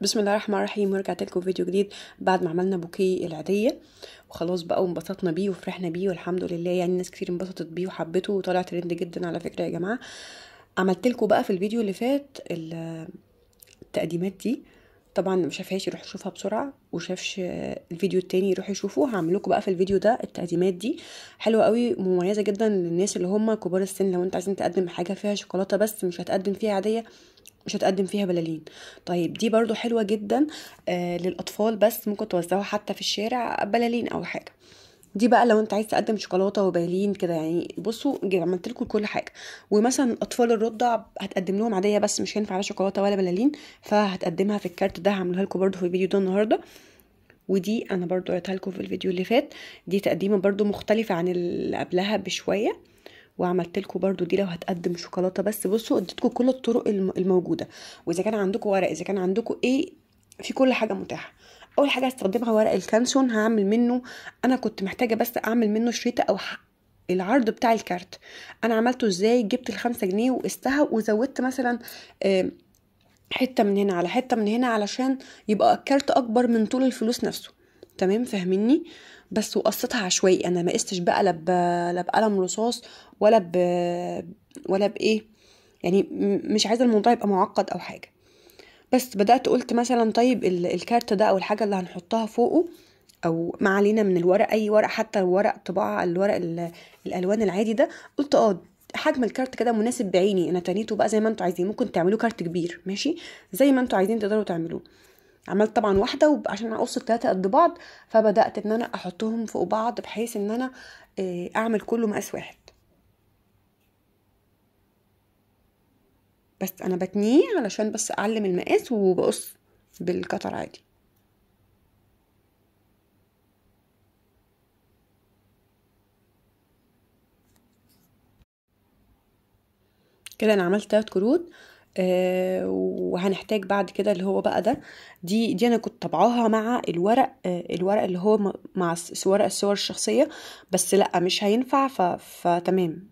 بسم الله الرحمن الرحيم ورجعت لكم فيديو جديد بعد ما عملنا بوكيه العادية وخلاص بقى وانبسطنا بيه وفرحنا بيه والحمد لله يعني ناس كتير انبسطت بيه وحبته وطلع ترند جدا على فكره يا جماعه عملت لكم بقى في الفيديو اللي فات التقديمات دي طبعا ما شافهاش يروح يشوفها بسرعه وشافش الفيديو التاني يروح يشوفوه هعمل لكم بقى في الفيديو ده التقديمات دي حلوه قوي مميزه جدا للناس اللي هم كبار السن لو انت عايزين تقدم حاجه فيها شوكولاته بس مش هتقدم فيها عاديه مش هتقدم فيها بلالين طيب دي برضو حلوه جدا آه، للاطفال بس ممكن توزعوا حتى في الشارع بلالين او حاجه دي بقى لو انت عايز تقدم شوكولاته وبالين كده يعني بصوا عملت لكم كل حاجه ومثلا اطفال الرضع هتقدم لهم عاديه بس مش هينفع لا شوكولاته ولا بلالين فهتقدمها في الكارت ده هعملها لكم برده في الفيديو ده النهارده ودي انا برده قلتها لكم في الفيديو اللي فات دي تقديمه برده مختلفه عن اللي قبلها بشويه وعملت لكم برده دي لو هتقدم شوكولاته بس بصوا اديتكم كل الطرق الموجوده واذا كان عندكم ورق اذا كان عندكم ايه في كل حاجه متاحه اول حاجه هستخدمها ورق الكانسون هعمل منه انا كنت محتاجه بس اعمل منه شريطه او العرض بتاع الكارت انا عملته ازاي جبت الخمسة جنيه وقستها وزودت مثلا حته من هنا على حته من هنا علشان يبقى الكارت اكبر من طول الفلوس نفسه تمام فاهميني بس وقصتها عشوائي انا ما قستش بقى لا لا بقلم رصاص ولا ب ولا بايه يعني مش عايزه الموضوع يبقى معقد او حاجه بس بدات قلت مثلا طيب الكارت ده او الحاجه اللي هنحطها فوقه او ما علينا من الورق اي ورق حتى ورق طباعه الورق الالوان العادي ده قلت اه حجم الكارت كده مناسب بعيني انا تنيته بقى زي ما انتوا عايزين ممكن تعملوه كارت كبير ماشي زي ما انتوا عايزين تقدروا تعملوه عملت طبعا واحده عشان اقص التلاتة قد بعض فبدات ان انا احطهم فوق بعض بحيث ان انا آه، اعمل كله مقاس واحد بس انا بتنيه علشان بس اعلم المقاس وبقص بالقطر عادي كده انا عملت تلات كروت آه، وهنحتاج بعد كده اللي هو بقى ده دي دي انا كنت طبعاها مع الورق آه الورق اللي هو مع ورق الصور الشخصيه بس لا مش هينفع فتمام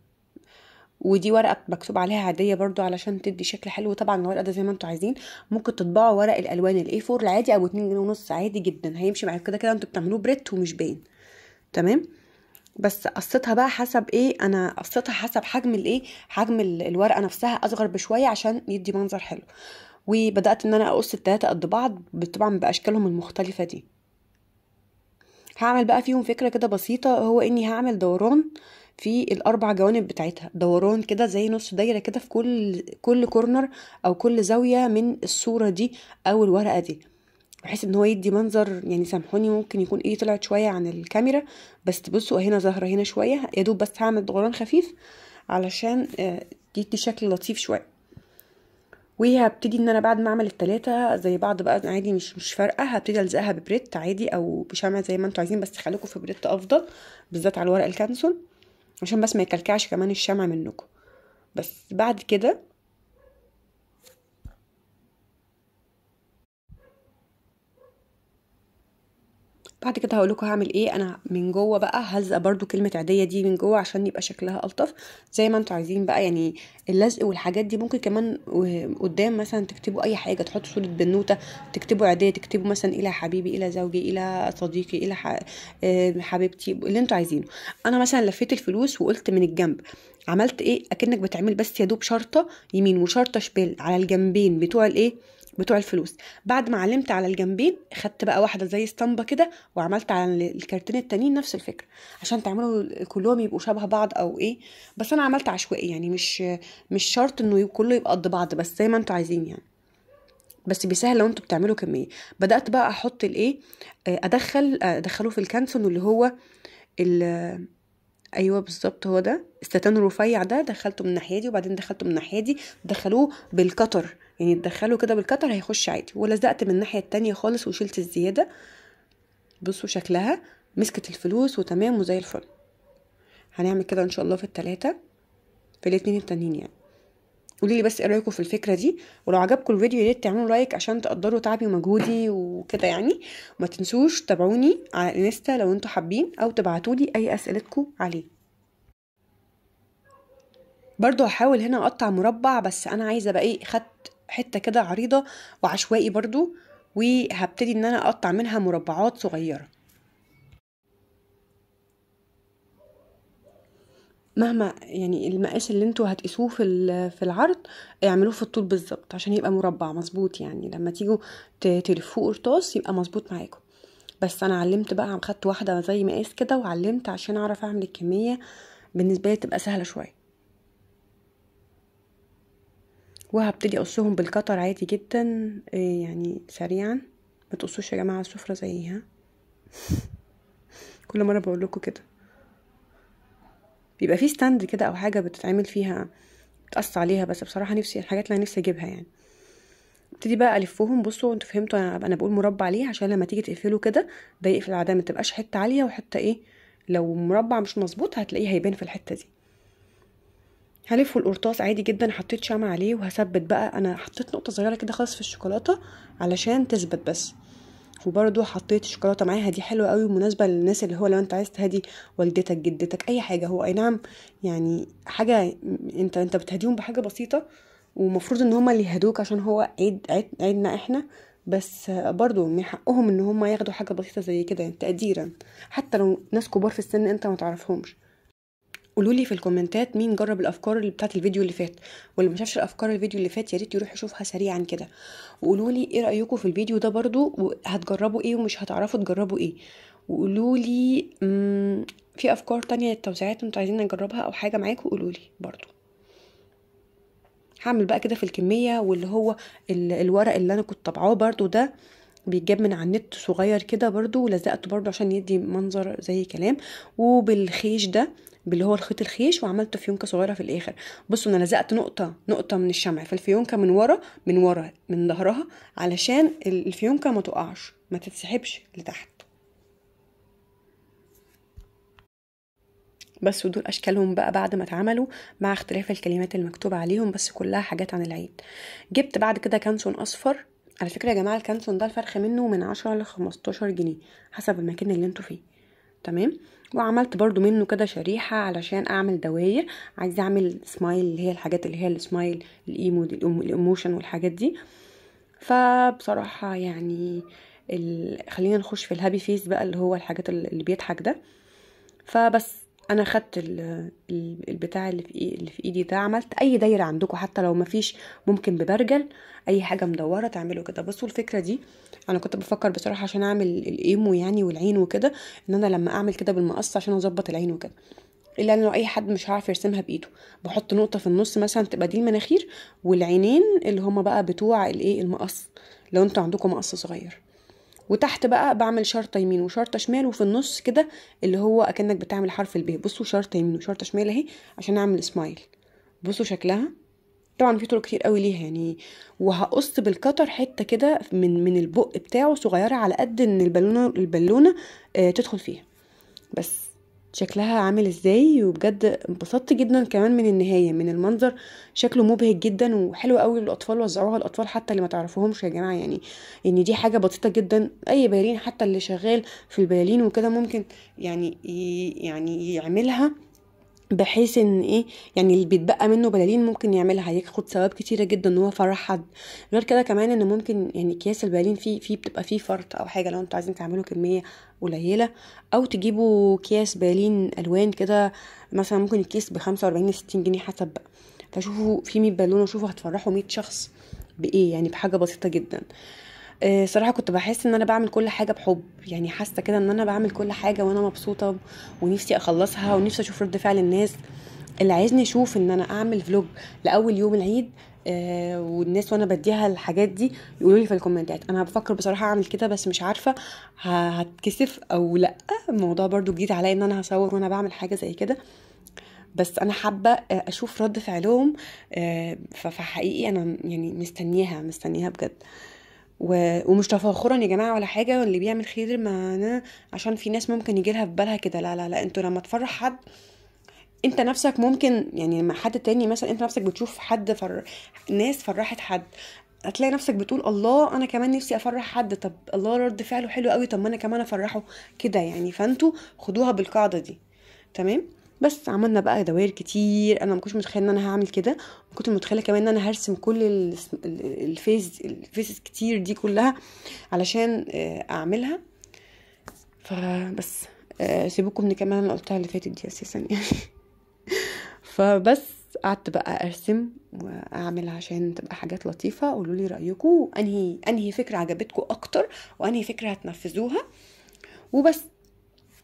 ودي ورقه مكتوب عليها عاديه برضو علشان تدي شكل حلو طبعا الورقه ده زي ما انتوا عايزين ممكن تطبعوا ورق الالوان الاي 4 العادي او 2 جنيه ونص عادي جدا هيمشي معاك كده كده انتوا بتعملوه بريت ومش باين تمام بس قصتها بقى حسب ايه انا قصتها حسب حجم الايه حجم الورقه نفسها اصغر بشويه عشان يدي منظر حلو وبدات ان انا اقص التلاته قد بعض طبعا باشكالهم المختلفه دي هعمل بقى فيهم فكره كده بسيطه هو اني هعمل دوران في الاربع جوانب بتاعتها دوران كده زي نص دايره كده في كل كل كورنر او كل زاويه من الصوره دي او الورقه دي بحيث ان هو يدي منظر يعني سامحوني ممكن يكون ايدي طلعت شويه عن الكاميرا بس تبصوا هنا ظاهره هنا شويه يا دوب بس هعمل غران خفيف علشان آه، يدي شكل لطيف شويه وهبتدي ان انا بعد ما اعمل التلاتة زي بعض بقى عادي مش مش فارقه هبتدي الزقها ببريت عادي او بشمع زي ما انتوا عايزين بس خليكم في بريت افضل بالذات على الورق الكانسون عشان بس ما يكلكعش كمان الشمع منكم بس بعد كده بعد كده هقول لكم هعمل ايه انا من جوه بقى هلزق برده كلمه عاديه دي من جوه عشان يبقى شكلها الطف زي ما انتوا عايزين بقى يعني اللزق والحاجات دي ممكن كمان قدام مثلا تكتبوا اي حاجه تحطوا صوره بنوته تكتبوا عاديه تكتبوا مثلا الى حبيبي الى زوجي الى صديقي الى آه، حبيبتي اللي انتوا عايزينه انا مثلا لفيت الفلوس وقلت من الجنب عملت ايه اكنك بتعمل بس يا دوب شرطه يمين وشرطه شمال على الجنبين بتوع الايه بتوع الفلوس بعد ما علمت على الجنبين خدت بقى واحده زي اسطمبه كده وعملت على الكارتين التانيين نفس الفكره عشان تعملوا كلهم يبقوا شبه بعض او ايه بس انا عملت عشوائي يعني مش مش شرط انه كله يبقى قد بعض بس زي ما انتوا عايزين يعني بس بيسهل لو انتوا بتعملوا كميه بدات بقى احط الايه آه، ادخل آه، ادخله في الكانسون اللي هو ال ايوه بالظبط هو ده الستان الرفيع ده دخلته من الناحيه دي وبعدين دخلته من الناحيه دي دخلوه بالقطر يعني تدخله كده بالكتر هيخش عادي ولزقت من الناحيه التانية خالص وشلت الزياده بصوا شكلها مسكت الفلوس وتمام وزي الفل هنعمل كده ان شاء الله في التلاتة في الاتنين التانيين يعني قوليلي بس ايه رايكم في الفكره دي ولو عجبكم الفيديو ياريت تعملوا لايك عشان تقدروا تعبي ومجهودي وكده يعني وما تنسوش تابعوني على انستا لو انتوا حابين او تبعتولي اي اسئلتكم عليه برضو هحاول هنا اقطع مربع بس انا عايزه بقى ايه خدت حته كده عريضه وعشوائي برضو وهبتدي ان انا اقطع منها مربعات صغيره مهما يعني المقاس اللي انتوا هتقيسوه في في العرض اعملوه في الطول بالظبط عشان يبقى مربع مظبوط يعني لما تيجوا تلفوه قرطاس يبقى مظبوط معاكم بس انا علمت بقى خدت واحده زي مقاس كده وعلمت عشان اعرف اعمل الكميه بالنسبه لي تبقى سهله شويه وهبتدي اقصهم بالقطر عادي جدا آه، يعني سريعا ما تقصوش يا جماعه السفره زيها كل مره بقول لكم كده بيبقى في ستاند كده او حاجه بتتعمل فيها بتقص عليها بس بصراحه نفسي الحاجات اللي انا نفسي اجيبها يعني ابتدي بقى الفهم بصوا انتوا فهمتوا انا انا بقول مربع ليه عشان لما تيجي تقفله كده ده يقفل عاده ما تبقاش حته عاليه وحته ايه لو مربع مش مظبوط هتلاقيه هيبان في الحته دي هلف القرطاس عادي جدا حطيت شمع عليه وهثبت بقى انا حطيت نقطه صغيره كده خالص في الشوكولاته علشان تثبت بس وبرده حطيت الشوكولاته معاها دي حلوه قوي مناسبه للناس اللي هو لو انت عايز تهدي والدتك جدتك اي حاجه هو اي نعم يعني حاجه انت انت بتهديهم بحاجه بسيطه ومفروض ان هما اللي يهدوك عشان هو عيد عيد عيدنا احنا بس برضو من حقهم ان هما ياخدوا حاجه بسيطه زي كده يعني تقديرا حتى لو ناس كبار في السن انت ما تعرفهمش قولوا لي في الكومنتات مين جرب الافكار اللي بتاعت الفيديو اللي فات واللي ما شافش الافكار الفيديو اللي فات يا ريت يروح يشوفها سريعا كده وقولوا لي ايه رايكم في الفيديو ده برضو هتجربوا ايه ومش هتعرفوا تجربوا ايه وقولوا لي في افكار تانية للتوزيعات انتوا عايزين نجربها او حاجه معاكم قولوا لي برضو هعمل بقى كده في الكميه واللي هو الورق اللي انا كنت طبعاه برضو ده بيتجاب من على النت صغير كده برضو ولزقته برضو عشان يدي منظر زي كلام وبالخيش ده باللي هو الخيط الخيش وعملته فيونكه صغيره في الاخر بصوا انا لزقت نقطه نقطه من الشمع فالفيونكه من ورا من ورا من ظهرها علشان الفيونكه ما تقعش ما تتسحبش لتحت بس ودول اشكالهم بقى بعد ما اتعملوا مع اختلاف الكلمات المكتوبه عليهم بس كلها حاجات عن العيد جبت بعد كده كانسون اصفر على فكره يا جماعه الكانسون ده الفرخ منه من عشرة لخمستاشر جنيه حسب المكان اللي انتوا فيه تمام وعملت برضو منه كده شريحة علشان اعمل دواير عايزة اعمل سمايل اللي هي الحاجات اللي هي السمايل الايمو الايموشن والحاجات دي فبصراحة يعني خلينا نخش في الهابي فيس بقى اللي هو الحاجات اللي بيضحك ده فبس انا خدت البتاع اللي في اللي في ايدي ده عملت اي دايره عندكم حتى لو مفيش ممكن ببرجل اي حاجه مدوره تعملوا كده بصوا الفكره دي انا كنت بفكر بصراحه عشان اعمل الايمو يعني والعين وكده ان انا لما اعمل كده بالمقص عشان اظبط العين وكده الا لو اي حد مش عارف يرسمها بايده بحط نقطه في النص مثلا تبقى دي المناخير والعينين اللي هما بقى بتوع الايه المقص لو انتوا عندكم مقص صغير وتحت بقى بعمل شرطه يمين وشرطه شمال وفي النص كده اللي هو اكنك بتعمل حرف ب بصوا شرطه يمين وشرطه شمال اهي عشان اعمل سمايل بصوا شكلها طبعا في طرق كتير قوي ليها يعني وهقص بالكتر حته كده من من البق بتاعه صغيره على قد ان البالونه البالونه آه تدخل فيها بس شكلها عامل ازاي وبجد انبسطت جدا كمان من النهايه من المنظر شكله مبهج جدا وحلو قوي للاطفال وزعوها الاطفال حتى اللي ما تعرفوهمش يا جماعه يعني ان دي حاجه بسيطه جدا اي بالين حتى اللي شغال في البالين وكده ممكن يعني يعني يعملها بحيث ان ايه يعني اللي بيتبقى منه بلالين ممكن يعملها ياخد ثواب كتيره جدا ان هو فرح حد غير كده كمان ان ممكن يعني اكياس البلالين في فيه بتبقى فيه فرط او حاجه لو انتوا عايزين تعملوا كميه قليله او تجيبوا اكياس بالين الوان كده مثلا ممكن الكيس ب 45 60 جنيه حسب بقى فشوفوا في 100 بالونه شوفوا هتفرحوا 100 شخص بايه يعني بحاجه بسيطه جدا آه، صراحه كنت بحس ان انا بعمل كل حاجه بحب يعني حاسه كده ان انا بعمل كل حاجه وانا مبسوطه ونفسي اخلصها ونفسي اشوف رد فعل الناس اللي عايزني اشوف ان انا اعمل فلوج لاول يوم العيد آه، والناس وانا بديها الحاجات دي يقولوا لي في الكومنتات انا بفكر بصراحه اعمل كده بس مش عارفه هتكسف او لا الموضوع برضو جديد عليا ان انا هصور وانا بعمل حاجه زي كده بس انا حابه آه، اشوف رد فعلهم فحقيقي انا يعني مستنياها مستنياها بجد و... ومش تفاخرا يا جماعه ولا حاجه واللي بيعمل خير معانا عشان في ناس ممكن يجي لها في بالها كده لا لا لا انتوا لما تفرح حد انت نفسك ممكن يعني لما حد تاني مثلا انت نفسك بتشوف حد فر... ناس فرحت حد هتلاقي نفسك بتقول الله انا كمان نفسي افرح حد طب الله رد فعله حلو قوي طب ما انا كمان افرحه كده يعني فانتوا خدوها بالقاعده دي تمام بس عملنا بقى دوائر كتير انا ما كنتش متخيله ان انا هعمل كده كنت متخيله كمان ان انا هرسم كل الفيز الفيزز كتير دي كلها علشان آه، اعملها فبس آه، سيبوكم من كمان انا قلتها اللي فاتت دي اساسا يعني فبس قعدت بقى ارسم واعمل عشان تبقى حاجات لطيفه قولوا لي رايكم انهي انهي فكره عجبتكم اكتر وانهي فكره هتنفذوها وبس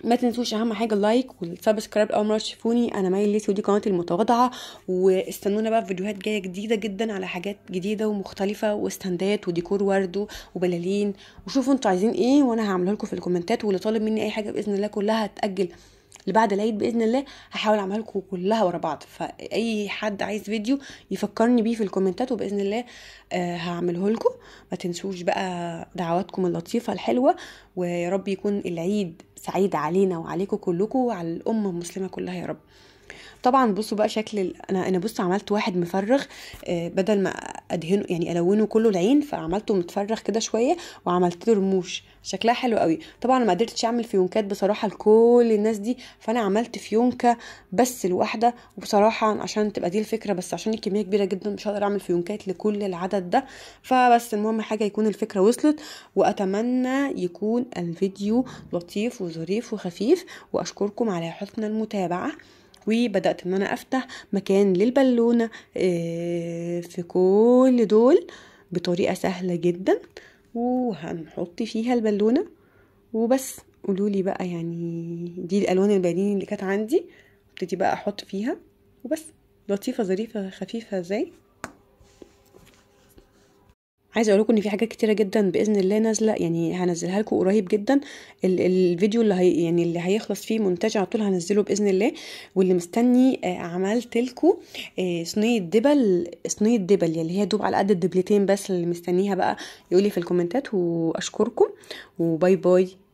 ما تنسوش اهم حاجه اللايك والسبسكرايب اول مره تشوفوني انا مي ليسي ودي قناتي المتواضعه واستنونا بقى في فيديوهات جايه جديده جدا على حاجات جديده ومختلفه واستندات وديكور ورد وبلالين وشوفوا انتوا عايزين ايه وانا هعمله لكم في الكومنتات واللي طالب مني اي حاجه باذن الله كلها هتاجل اللي بعد العيد باذن الله هحاول اعملها لكم كلها ورا بعض فاي حد عايز فيديو يفكرني بيه في الكومنتات وباذن الله آه هعمله لكم ما تنسوش بقى دعواتكم اللطيفه الحلوه ويا رب يكون العيد سعيد علينا وعليكم كلكم وعلى الامه المسلمه كلها يا رب طبعا بصوا بقى شكل ال... انا انا بصوا عملت واحد مفرغ آه، بدل ما ادهنه يعني الونه كله العين فعملته متفرخ كده شويه وعملت له رموش شكلها حلو قوي طبعا ما قدرتش اعمل فيونكات بصراحه لكل الناس دي فانا عملت فيونكه بس لوحده وبصراحه عشان تبقى دي الفكره بس عشان الكميه كبيره جدا مش هقدر اعمل فيونكات لكل العدد ده فبس المهم حاجه يكون الفكره وصلت واتمنى يكون الفيديو لطيف وظريف وخفيف واشكركم على حسن المتابعه وبدات ان انا افتح مكان للبالونه آه، في كل دول بطريقه سهله جدا وهنحط فيها البالونه وبس قولوا لي بقى يعني دي الالوان البالين اللي كانت عندي ابتدي بقى احط فيها وبس لطيفه ظريفه خفيفه ازاي عايزه اقول لكم ان في حاجات كتيره جدا باذن الله نازله يعني هنزلها لكم قريب جدا الفيديو اللي هي يعني اللي هيخلص فيه مونتاج على طول هنزله باذن الله واللي مستني آه، عملت لكم آه، صينيه دبل صينيه دبل اللي يعني هي دوب على قد الدبلتين بس اللي مستنيها بقى يقولي في الكومنتات واشكركم وباي باي